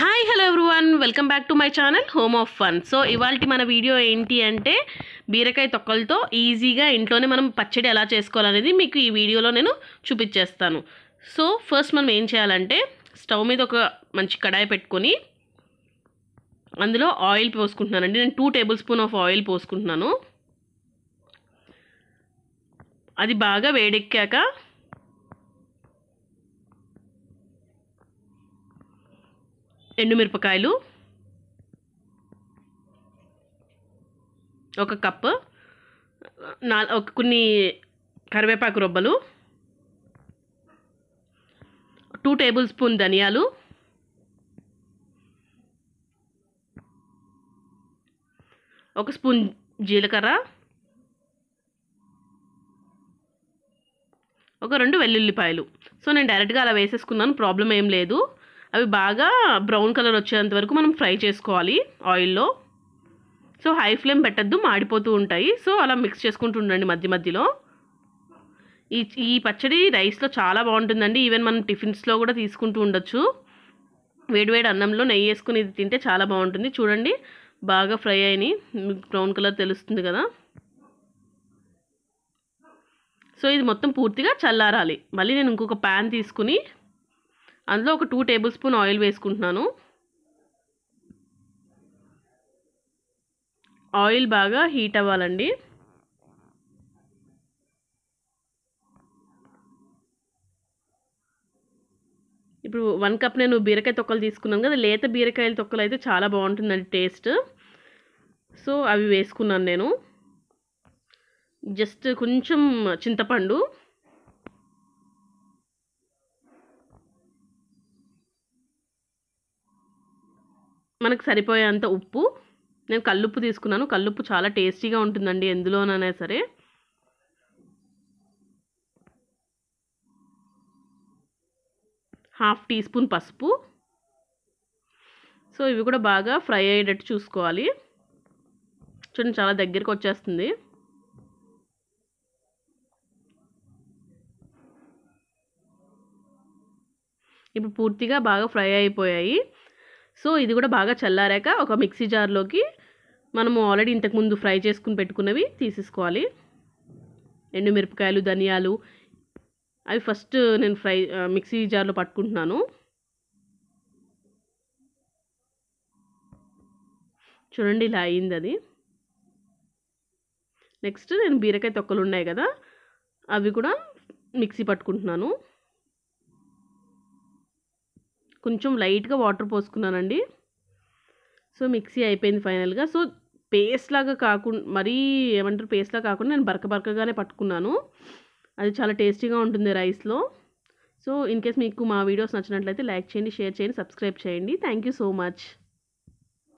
hi hello everyone welcome back to my channel home of fun so ఇవాళ మన video ఏంటి అంటే బీరకాయ తొక్కలతో ఈజీగా ఇంట్లోనే మనం పచ్చడి ఎలా చేసుకోవాలనేది మీకు ఈ వీడియోలో నేను చూపించేస్తాను సో ఫస్ట్ మనం ఏం చేయాలంటే స్టవ్ మీద ఒక మంచి కడాయి పెట్టుకొని అందులో ఆయిల్ పోసుకుంటున్నానండి నేను two tablespoon of oil పోసుకుంటున్నాను అది బాగా వేడెక్కాక ఎండుమిరపకాయలు ఒక కప్పు నా ఒక కొన్ని కరివేపాకు రొబ్బలు టూ టేబుల్ స్పూన్ ధనియాలు ఒక స్పూన్ జీలకర్ర ఒక రెండు వెల్లుల్లిపాయలు సో నేను డైరెక్ట్గా అలా వేసేసుకున్నాను ప్రాబ్లం ఏం లేదు అవి బాగా బ్రౌన్ కలర్ వచ్చేంత వరకు మనం ఫ్రై చేసుకోవాలి ఆయిల్లో సో హై ఫ్లేమ్ పెట్టద్దు మాడిపోతూ ఉంటాయి సో అలా మిక్స్ చేసుకుంటూ ఉండండి మధ్య మధ్యలో ఈ ఈ పచ్చడి రైస్లో చాలా బాగుంటుందండి ఈవెన్ మనం టిఫిన్స్లో కూడా తీసుకుంటూ ఉండొచ్చు వేడివేడి అన్నంలో నెయ్యి వేసుకుని ఇది తింటే చాలా బాగుంటుంది చూడండి బాగా ఫ్రై అయినాయి బ్రౌన్ కలర్ తెలుస్తుంది కదా సో ఇది మొత్తం పూర్తిగా చల్లారాలి మళ్ళీ నేను ఇంకొక ప్యాన్ తీసుకుని అందులో ఒక టూ టేబుల్ స్పూన్ ఆయిల్ వేసుకుంటున్నాను ఆయిల్ బాగా హీట్ అవ్వాలండి ఇప్పుడు వన్ కప్ నేను బీరకాయ తొక్కలు తీసుకున్నాను కదా లేత బీరకాయల తొక్కలు అయితే చాలా బాగుంటుందండి టేస్ట్ సో అవి వేసుకున్నాను నేను జస్ట్ కొంచెం చింతపండు మనకు సరిపోయేంత ఉప్పు నేను కల్లుప్పు తీసుకున్నాను కల్లుప్పు చాలా టేస్టీగా ఉంటుందండి ఎందులోనైనా సరే హాఫ్ టీ స్పూన్ పసుపు సో ఇవి కూడా బాగా ఫ్రై అయ్యేటట్టు చూసుకోవాలి చూడండి చాలా దగ్గరికి వచ్చేస్తుంది ఇప్పుడు పూర్తిగా బాగా ఫ్రై అయిపోయాయి సో ఇది కూడా బాగా చల్లారాక ఒక మిక్సీ జార్లోకి మనము ఆల్రెడీ ఇంతకుముందు ఫ్రై చేసుకుని పెట్టుకున్నవి తీసేసుకోవాలి ఎండుమిరపకాయలు ధనియాలు అవి ఫస్ట్ నేను ఫ్రై మిక్సీ జార్లో పట్టుకుంటున్నాను చూడండి ఇలా అయింది అది నెక్స్ట్ నేను బీరకాయ తొక్కలు ఉన్నాయి కదా అవి కూడా మిక్సీ పట్టుకుంటున్నాను కొంచెం లైట్గా వాటర్ పోసుకున్నానండి సో మిక్సీ అయిపోయింది ఫైనల్గా సో పేస్ట్ లాగా కాకుండా మరీ ఏమంటారు పేస్ట్లా కాకుండా నేను బరక బరకగానే పట్టుకున్నాను అది చాలా టేస్టీగా ఉంటుంది రైస్లో సో ఇన్ కేస్ మీకు మా వీడియోస్ నచ్చినట్లయితే లైక్ చేయండి షేర్ చేయండి సబ్స్క్రైబ్ చేయండి థ్యాంక్ యూ సో మచ్